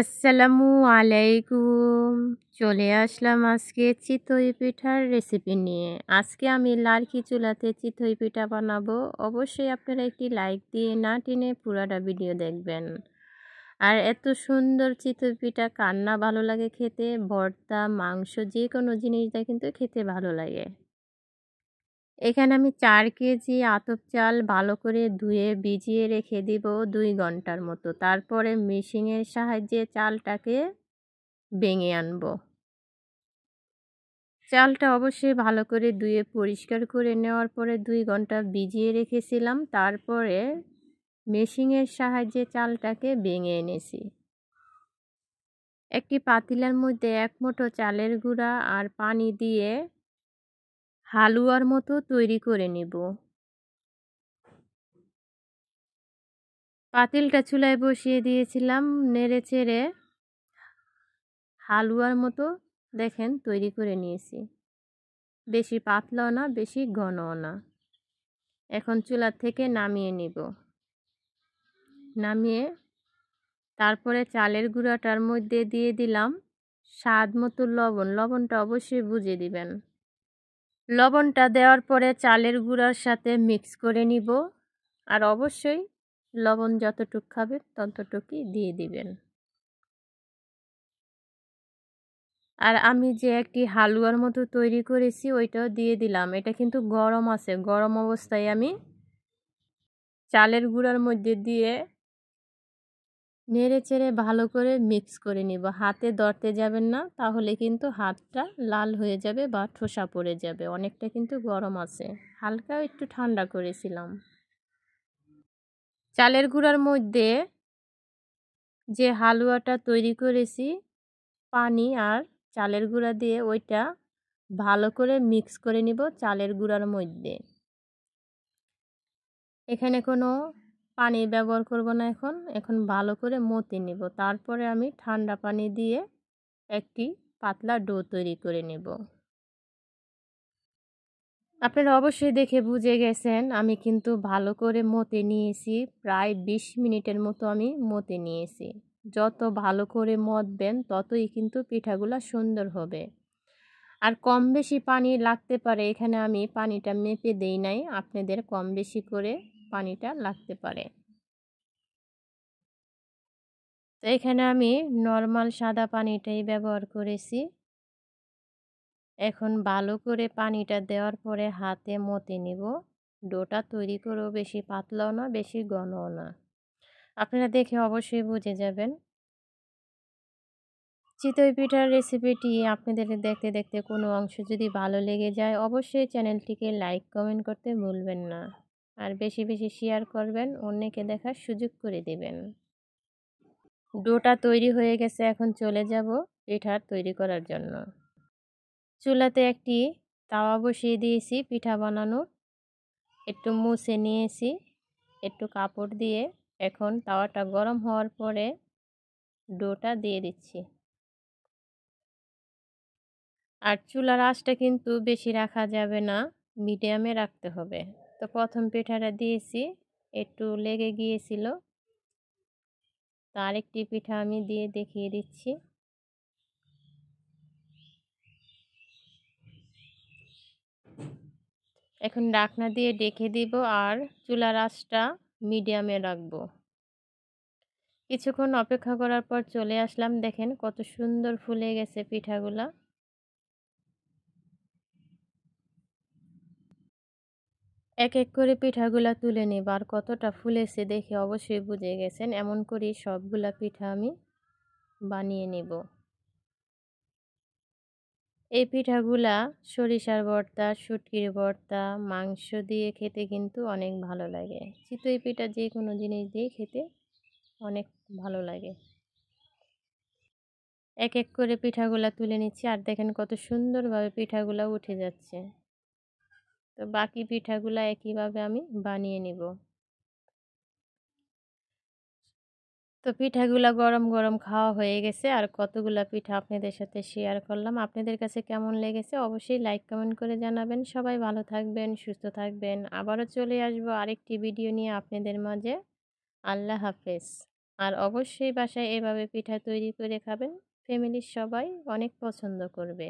আসসালামু আলাইকুম চলে আসলাম আজকে চিতই পিঠার রেসিপি নিয়ে আজকে আমি লারকি চুলাতে চিতই পিঠা বানাবো অবশ্যই আপনারা একটি লাইক দিয়ে না টেনে পুরাটা ভিডিও দেখবেন আর এত সুন্দর চিতই পিঠা কান্না ভালো লাগে খেতে ভর্তা মাংস যে কোনো জিনিসটা কিন্তু খেতে ভালো লাগে এখানে আমি চার কেজি আতপ চাল ভালো করে ধুয়ে ভিজিয়ে রেখে দিব দুই ঘন্টার মতো তারপরে মেশিনের সাহায্যে চালটাকে ভেঙে আনব চালটা অবশ্যই ভালো করে ধুয়ে পরিষ্কার করে নেওয়ার পরে দুই ঘন্টা ভিজিয়ে রেখেছিলাম তারপরে মেশিনের সাহায্যে চালটাকে ভেঙে এনেছি একটি পাতিলার মধ্যে এক মুঠো চালের গুঁড়া আর পানি দিয়ে হালুয়ার মতো তৈরি করে নেব পাতিলটা চুলায় বসিয়ে দিয়েছিলাম নেড়ে চেড়ে হালুয়ার মতো দেখেন তৈরি করে নিয়েছি বেশি পাতলাও না বেশি ঘনও না এখন চুলার থেকে নামিয়ে নিব নামিয়ে তারপরে চালের গুঁড়াটার মধ্যে দিয়ে দিলাম স্বাদ মতো লবণ লবণটা অবশ্যই বুঝে দিবেন লবণটা দেওয়ার পরে চালের গুঁড়ার সাথে মিক্স করে নিব আর অবশ্যই লবণ যতটুক খাবেন ততটুকুই দিয়ে দিবেন আর আমি যে একটি হালুয়ার মতো তৈরি করেছি ওইটাও দিয়ে দিলাম এটা কিন্তু গরম আছে গরম অবস্থায় আমি চালের গুঁড়ার মধ্যে দিয়ে নেড়ে চেড়ে ভালো করে মিক্স করে নিব হাতে দরতে যাবেন না তাহলে কিন্তু হাতটা লাল হয়ে যাবে বা ঠোসা পড়ে যাবে অনেকটা কিন্তু গরম আছে হালকা একটু ঠান্ডা করেছিলাম চালের গুঁড়ার মধ্যে যে হালুয়াটা তৈরি করেছি পানি আর চালের গুঁড়া দিয়ে ওইটা ভালো করে মিক্স করে নিব চালের গুঁড়ার মধ্যে এখানে কোনো পানি ব্যবহার করব না এখন এখন ভালো করে মতে নিব তারপরে আমি ঠান্ডা পানি দিয়ে একটি পাতলা ডো তৈরি করে নেব আপনারা অবশ্যই দেখে বুঝে গেছেন আমি কিন্তু ভালো করে মতে নিয়েছি প্রায় ২০ মিনিটের মতো আমি মতে নিয়েছি যত ভালো করে মতবেন ততই কিন্তু পিঠাগুলো সুন্দর হবে আর কম বেশি পানি লাগতে পারে এখানে আমি পানিটা মেপে দেই নাই আপনাদের কম বেশি করে পানিটা লাগতে পারে তো এখানে আমি নর্মাল সাদা পানিটাই ব্যবহার করেছি এখন ভালো করে পানিটা দেওয়ার পরে হাতে মতে নিব ডোটা তৈরি করেও বেশি পাতলাও না বেশি ঘনও না আপনারা দেখে অবশ্যই বুঝে যাবেন চিতই পিঠার রেসিপিটি আপনাদের দেখতে দেখতে কোনো অংশ যদি ভালো লেগে যায় অবশ্যই চ্যানেলটিকে লাইক কমেন্ট করতে ভুলবেন না আর বেশি বেশি শেয়ার করবেন অন্যকে দেখার সুযোগ করে দেবেন ডোটা তৈরি হয়ে গেছে এখন চলে যাব পিঠা তৈরি করার জন্য চুলাতে একটি তাওয়া বসিয়ে দিয়েছি পিঠা বানানোর একটু মুছে নিয়েছি একটু কাপড় দিয়ে এখন তাওয়াটা গরম হওয়ার পরে ডোটা দিয়ে দিচ্ছি আর চুলার আঁচটা কিন্তু বেশি রাখা যাবে না মিডিয়ামে রাখতে হবে তো প্রথম পিঠাটা দিয়েছি একটু লেগে গিয়েছিল তো আরেকটি পিঠা আমি দিয়ে দেখিয়ে দিচ্ছি এখন ডাকনা দিয়ে ডেকে দিব আর চুলার আঁচটা মিডিয়ামে রাখবো কিছুক্ষণ অপেক্ষা করার পর চলে আসলাম দেখেন কত সুন্দর ফুলে গেছে পিঠাগুলা এক এক করে পিঠাগুলা তুলে নেব আর কতটা ফুলেছে দেখে অবশ্যই বুঝে গেছেন এমন করেই সবগুলা পিঠা আমি বানিয়ে নেব এই পিঠাগুলা সরিষার ভর্তা শুটকির ভর্তা মাংস দিয়ে খেতে কিন্তু অনেক ভালো লাগে চিতই পিঠা যে কোনো জিনিস দিয়ে খেতে অনেক ভালো লাগে এক এক করে পিঠাগুলা তুলে নিচ্ছি আর দেখেন কত সুন্দরভাবে পিঠাগুলা উঠে যাচ্ছে তো বাকি পিঠাগুলো একইভাবে আমি বানিয়ে নিব তো পিঠাগুলো গরম গরম খাওয়া হয়ে গেছে আর কতগুলো পিঠা আপনাদের সাথে শেয়ার করলাম আপনাদের কাছে কেমন লেগেছে অবশ্যই লাইক কমেন্ট করে জানাবেন সবাই ভালো থাকবেন সুস্থ থাকবেন আবারও চলে আসবো আরেকটি ভিডিও নিয়ে আপনাদের মাঝে আল্লাহ হাফেজ আর অবশ্যই বাসায় এভাবে পিঠা তৈরি করে খাবেন ফ্যামিলির সবাই অনেক পছন্দ করবে